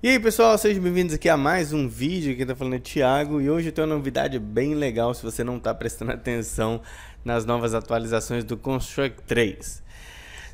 E aí pessoal, sejam bem-vindos aqui a mais um vídeo, quem tá falando é Thiago e hoje eu tenho uma novidade bem legal se você não tá prestando atenção nas novas atualizações do Construct 3.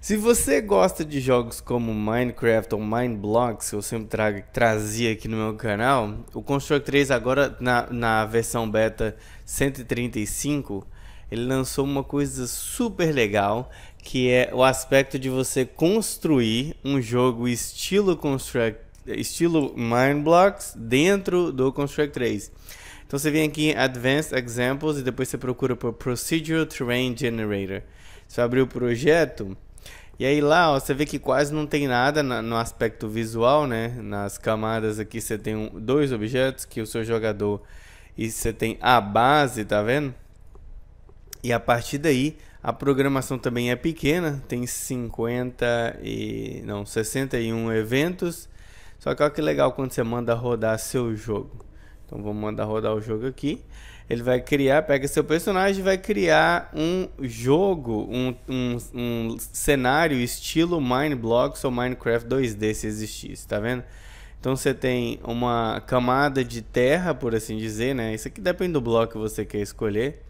Se você gosta de jogos como Minecraft ou Mindblocks, que eu sempre trago, trazia aqui no meu canal, o Construct 3 agora na, na versão beta 135, ele lançou uma coisa super legal, que é o aspecto de você construir um jogo estilo Construct estilo Mind Blocks dentro do Construct 3. Então você vem aqui em Advanced Examples e depois você procura por Procedural Terrain Generator. Você vai abrir o projeto e aí lá ó, você vê que quase não tem nada no aspecto visual, né? Nas camadas aqui você tem dois objetos que o seu jogador e você tem a base, tá vendo? E a partir daí a programação também é pequena, tem 50 e não 61 eventos só que olha que legal quando você manda rodar seu jogo. Então vou mandar rodar o jogo aqui. Ele vai criar, pega seu personagem vai criar um jogo, um, um, um cenário estilo Mine Blocks ou Minecraft 2D se existisse, tá vendo? Então você tem uma camada de terra, por assim dizer, né? Isso aqui depende do bloco que você quer escolher.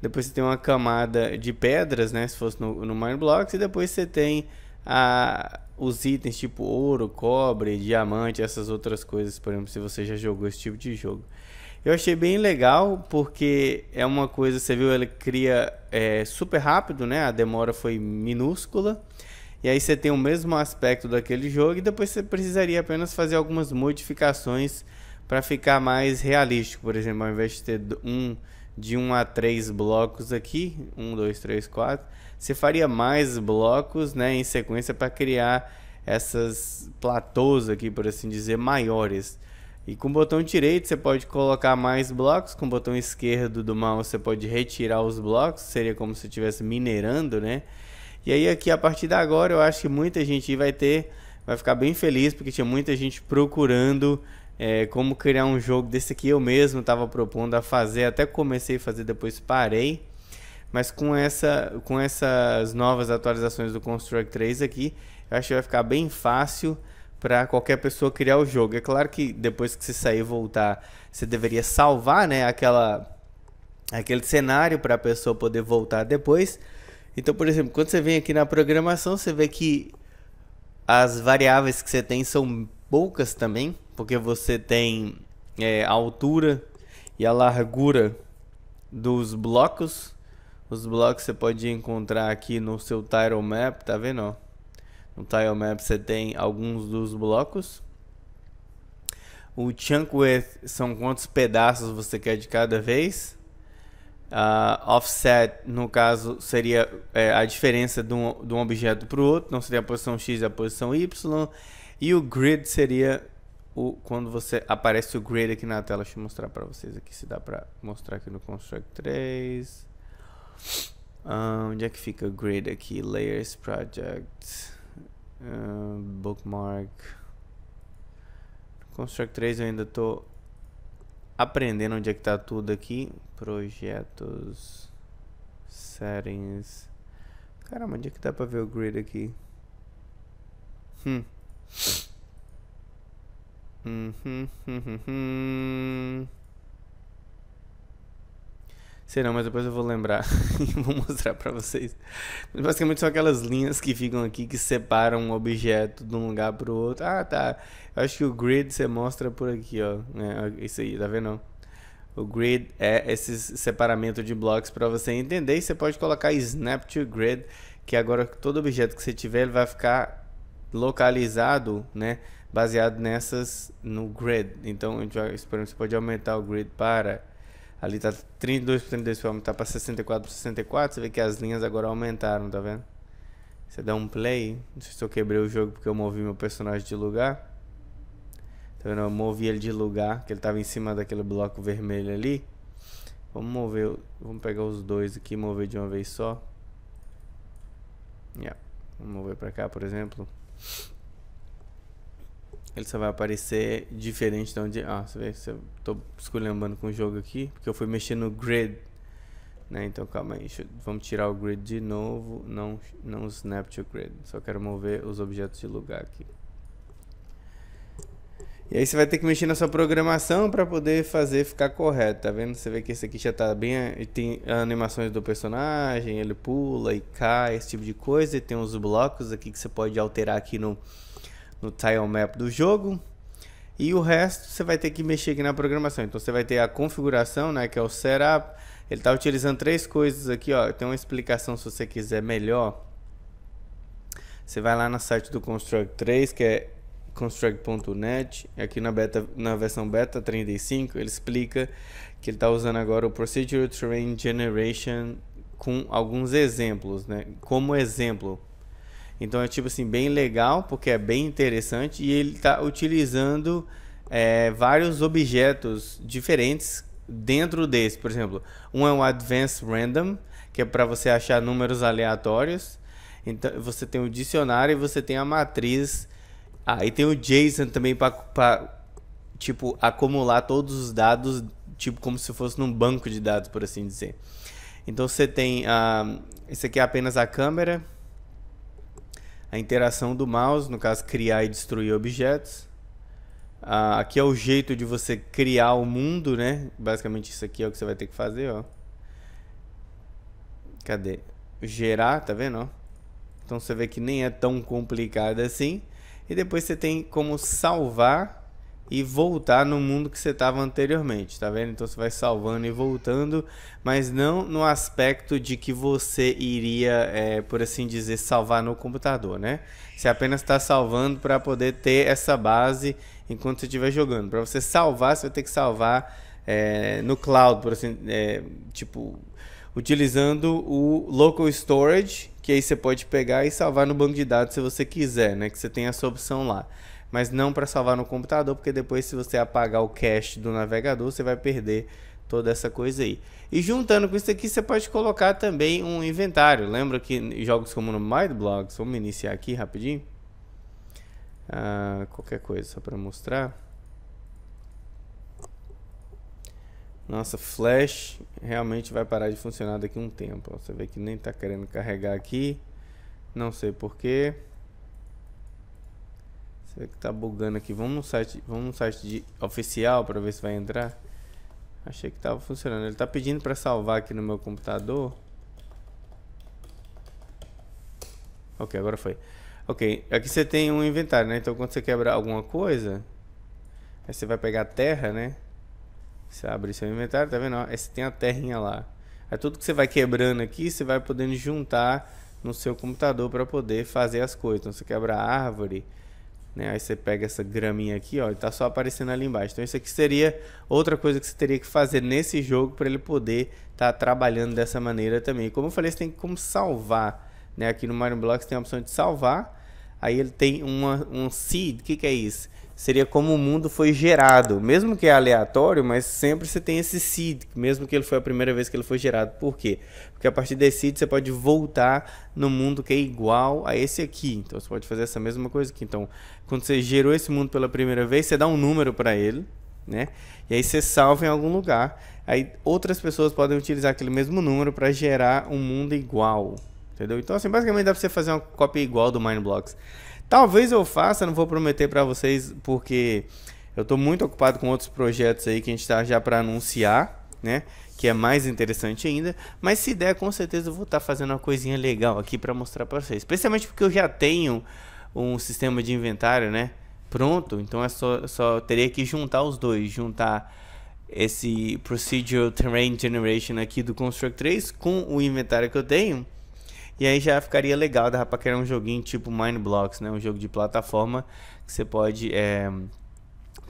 Depois você tem uma camada de pedras, né? Se fosse no, no Blocks E depois você tem a, os itens tipo ouro, cobre, diamante, essas outras coisas, por exemplo, se você já jogou esse tipo de jogo. Eu achei bem legal porque é uma coisa, você viu, ele cria é, super rápido, né? A demora foi minúscula. E aí você tem o mesmo aspecto daquele jogo e depois você precisaria apenas fazer algumas modificações para ficar mais realístico, por exemplo, ao invés de ter um de 1 a 3 blocos aqui, 1, 2, 3, 4. Você faria mais blocos né, em sequência para criar essas platôs aqui, por assim dizer, maiores. E com o botão direito você pode colocar mais blocos, com o botão esquerdo do mouse você pode retirar os blocos, seria como se estivesse minerando, né? E aí aqui a partir de agora eu acho que muita gente vai ter, vai ficar bem feliz porque tinha muita gente procurando é, como criar um jogo desse aqui eu mesmo estava propondo a fazer, até comecei a fazer, depois parei. Mas com, essa, com essas novas atualizações do Construct 3 aqui, eu acho que vai ficar bem fácil para qualquer pessoa criar o jogo. É claro que depois que você sair e voltar, você deveria salvar né, aquela, aquele cenário para a pessoa poder voltar depois. Então, por exemplo, quando você vem aqui na programação, você vê que as variáveis que você tem são poucas também porque você tem é, a altura e a largura dos blocos. Os blocos você pode encontrar aqui no seu tile map, tá vendo? No tile map você tem alguns dos blocos. O chunk width são quantos pedaços você quer de cada vez. Uh, offset, no caso, seria é, a diferença de um, de um objeto para o outro, não seria a posição X e a posição Y. E o grid seria o, quando você aparece o grid aqui na tela. Deixa eu mostrar para vocês aqui se dá para mostrar aqui no Construct 3. um ah, onde é que fica o grid aqui? Layers, Project, ah, Bookmark. No Construct 3 eu ainda tô aprendendo onde é que tá tudo aqui. Projetos, Settings. Caramba, onde é que dá para ver o grid aqui? Hum. Uhum, uhum, uhum. Sei não, mas depois eu vou lembrar e vou mostrar para vocês. Basicamente são aquelas linhas que ficam aqui que separam um objeto de um lugar para outro. Ah, tá. Eu acho que o grid você mostra por aqui, ó. É, isso aí, tá vendo? O grid é esse separamento de blocos para você entender. E você pode colocar snap to grid, que agora todo objeto que você tiver ele vai ficar localizado, né? baseado nessas no grid. Então, a gente exemplo, você pode aumentar o grid para ali tá 32% desse vai aumentar para 64 64, você vê que as linhas agora aumentaram, tá vendo? Você dá um play, não sei se eu quebrei o jogo porque eu movi meu personagem de lugar. Tá vendo? Eu movi ele de lugar, que ele tava em cima daquele bloco vermelho ali. Vamos mover, vamos pegar os dois aqui e mover de uma vez só. Yeah. Vamos mover para cá, por exemplo ele só vai aparecer diferente de onde. Ah, você vê, eu tô esculhambando com o jogo aqui, porque eu fui mexer no grid. Né? Então calma aí, eu... vamos tirar o grid de novo, não, não snap to grid, só quero mover os objetos de lugar aqui. E aí você vai ter que mexer na sua programação para poder fazer ficar correto, tá vendo? Você vê que esse aqui já tá bem, tem animações do personagem, ele pula e cai, esse tipo de coisa, e tem uns blocos aqui que você pode alterar aqui no no tile map do jogo. E o resto você vai ter que mexer aqui na programação. Então você vai ter a configuração, né, que é o setup. Ele está utilizando três coisas aqui, ó. Tem uma explicação se você quiser melhor. Você vai lá no site do Construct 3, que é construct.net, aqui na, beta, na versão beta 35, ele explica que ele está usando agora o procedural Terrain Generation com alguns exemplos, né? Como exemplo, então é tipo assim, bem legal, porque é bem interessante e ele está utilizando é, vários objetos diferentes dentro desse. Por exemplo, um é o Advanced Random, que é para você achar números aleatórios. Então você tem o dicionário e você tem a matriz. Ah, e tem o JSON também para tipo acumular todos os dados, tipo como se fosse num banco de dados, por assim dizer. Então você tem a ah, esse aqui é apenas a câmera, a interação do mouse, no caso criar e destruir objetos. Ah, aqui é o jeito de você criar o mundo, né? Basicamente isso aqui é o que você vai ter que fazer, ó. Cadê? Gerar, tá vendo? Ó? Então você vê que nem é tão complicado assim. E depois você tem como salvar e voltar no mundo que você estava anteriormente, tá vendo? Então você vai salvando e voltando, mas não no aspecto de que você iria, é, por assim dizer, salvar no computador, né? Você apenas está salvando para poder ter essa base enquanto você estiver jogando. Para você salvar, você vai ter que salvar é, no cloud, por assim, é, tipo, utilizando o local storage, que aí você pode pegar e salvar no banco de dados se você quiser, né? Que você tem essa opção lá mas não para salvar no computador, porque depois se você apagar o cache do navegador, você vai perder toda essa coisa aí. E juntando com isso aqui, você pode colocar também um inventário. Lembra que jogos como no MindBlogs, vamos iniciar aqui rapidinho. Ah, qualquer coisa, só para mostrar. Nossa, Flash realmente vai parar de funcionar daqui a um tempo. Você vê que nem está querendo carregar aqui. Não sei porquê. Será que tá bugando aqui? Vamos no site, vamos no site de oficial para ver se vai entrar. Achei que tava funcionando. Ele tá pedindo para salvar aqui no meu computador. Ok, agora foi. Ok, aqui você tem um inventário, né? Então quando você quebra alguma coisa, aí você vai pegar terra, né? Você abre seu inventário, tá vendo? Aí você tem a terrinha lá. É tudo que você vai quebrando aqui, você vai podendo juntar no seu computador para poder fazer as coisas. Então você quebra a árvore, né? Aí você pega essa graminha aqui, ó, ele tá só aparecendo ali embaixo. Então isso aqui seria outra coisa que você teria que fazer nesse jogo para ele poder estar tá trabalhando dessa maneira também. Como eu falei, você tem como salvar, né? Aqui no Mario Blocks tem a opção de salvar. Aí ele tem uma, um seed, o que, que é isso? seria como o mundo foi gerado. Mesmo que é aleatório, mas sempre você tem esse seed, mesmo que ele foi a primeira vez que ele foi gerado. Por quê? Porque a partir desse seed você pode voltar no mundo que é igual a esse aqui. Então você pode fazer essa mesma coisa aqui. Então, quando você gerou esse mundo pela primeira vez, você dá um número para ele, né? E aí você salva em algum lugar. Aí outras pessoas podem utilizar aquele mesmo número para gerar um mundo igual. Entendeu? Então, assim, basicamente dá para você fazer uma cópia igual do Mindblocks. Talvez eu faça, não vou prometer para vocês, porque eu estou muito ocupado com outros projetos aí que a gente está já para anunciar, né? Que é mais interessante ainda. Mas se der, com certeza eu vou estar tá fazendo uma coisinha legal aqui para mostrar para vocês. Especialmente porque eu já tenho um sistema de inventário, né? Pronto, então é só, só teria que juntar os dois, juntar esse Procedural Terrain Generation aqui do Construct 3 com o inventário que eu tenho e aí já ficaria legal, dava pra criar um joguinho tipo Mind Blocks, né? Um jogo de plataforma que você pode é,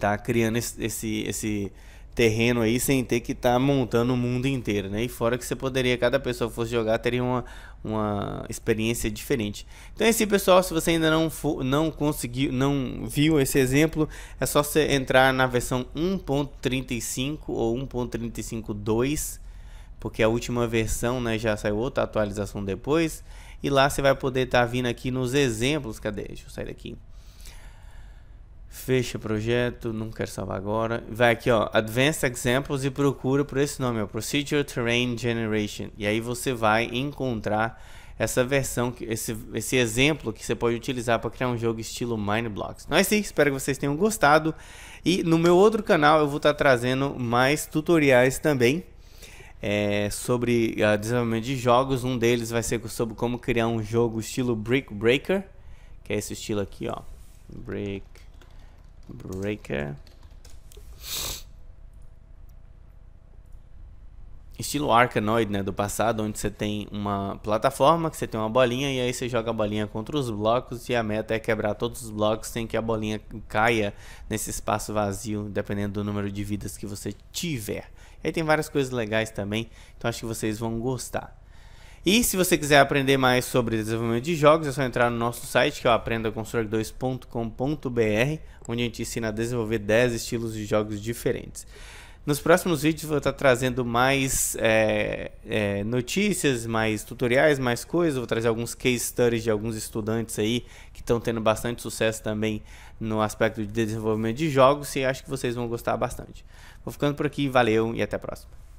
tá criando esse, esse, esse terreno aí sem ter que estar tá montando o mundo inteiro, né? E fora que você poderia, cada pessoa que fosse jogar teria uma, uma experiência diferente. Então é isso, pessoal. Se você ainda não, for, não conseguiu, não viu esse exemplo, é só você entrar na versão 1.35 ou 1.352 porque a última versão né, já saiu outra atualização depois. E lá você vai poder estar tá vindo aqui nos exemplos. Cadê? Deixa eu sair daqui. Fecha projeto, não quero salvar agora. Vai aqui, ó, Advanced Examples e procura por esse nome, ó, Procedure Terrain Generation. E aí você vai encontrar essa versão, esse, esse exemplo que você pode utilizar para criar um jogo estilo Mind Blocks. Mas é sim, espero que vocês tenham gostado. E no meu outro canal eu vou estar tá trazendo mais tutoriais também é, sobre uh, desenvolvimento de jogos. Um deles vai ser sobre como criar um jogo estilo Brick Breaker, que é esse estilo aqui, ó. Brick Breaker. estilo Arkanoid, né, do passado, onde você tem uma plataforma que você tem uma bolinha e aí você joga a bolinha contra os blocos e a meta é quebrar todos os blocos sem que a bolinha caia nesse espaço vazio, dependendo do número de vidas que você tiver. E aí tem várias coisas legais também, então acho que vocês vão gostar. E se você quiser aprender mais sobre desenvolvimento de jogos, é só entrar no nosso site que é o aprendaconstruir2.com.br, onde a gente ensina a desenvolver 10 estilos de jogos diferentes. Nos próximos vídeos vou estar trazendo mais é, é, notícias, mais tutoriais, mais coisas. Vou trazer alguns case studies de alguns estudantes aí que estão tendo bastante sucesso também no aspecto de desenvolvimento de jogos e acho que vocês vão gostar bastante. Vou ficando por aqui, valeu e até a próxima.